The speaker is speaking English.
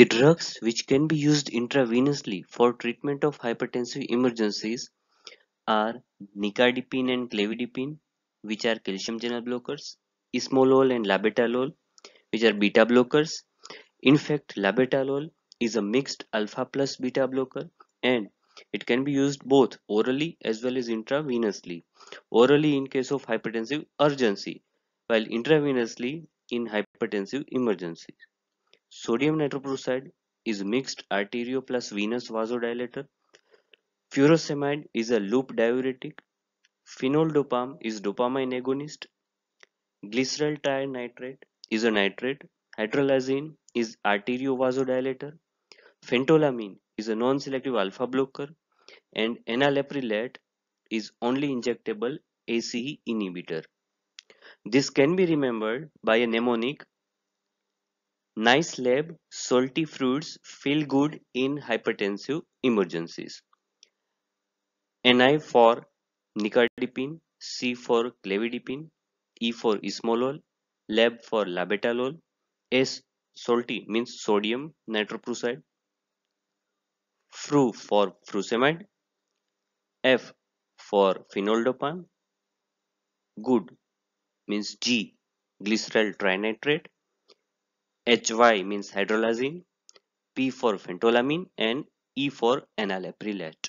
The drugs, which can be used intravenously for treatment of hypertensive emergencies, are nicardipine and clavidipine, which are calcium channel blockers, ismolol and labetalol, which are beta blockers. In fact, labetalol is a mixed alpha plus beta blocker and it can be used both orally as well as intravenously. Orally in case of hypertensive urgency, while intravenously in hypertensive emergencies. Sodium nitroprusside is mixed arterio plus venous vasodilator. Furosemide is a loop diuretic. Phenol dopamine is dopamine agonist. Glycerol trinitrate is a nitrate. Hydralazine is arteriovasodilator. Phentolamine is a non-selective alpha blocker. And enalaprilat is only injectable ACE inhibitor. This can be remembered by a mnemonic Nice lab, salty fruits feel good in hypertensive emergencies. Ni for nicardipine, C for clavidipine, E for ismolol, lab for labetalol, S salty means sodium nitroprusside, fru for frusemide, F for phenoldopan, good means G glycerol trinitrate, HY means hydrolazine, P for phentolamine and E for enalaprelate.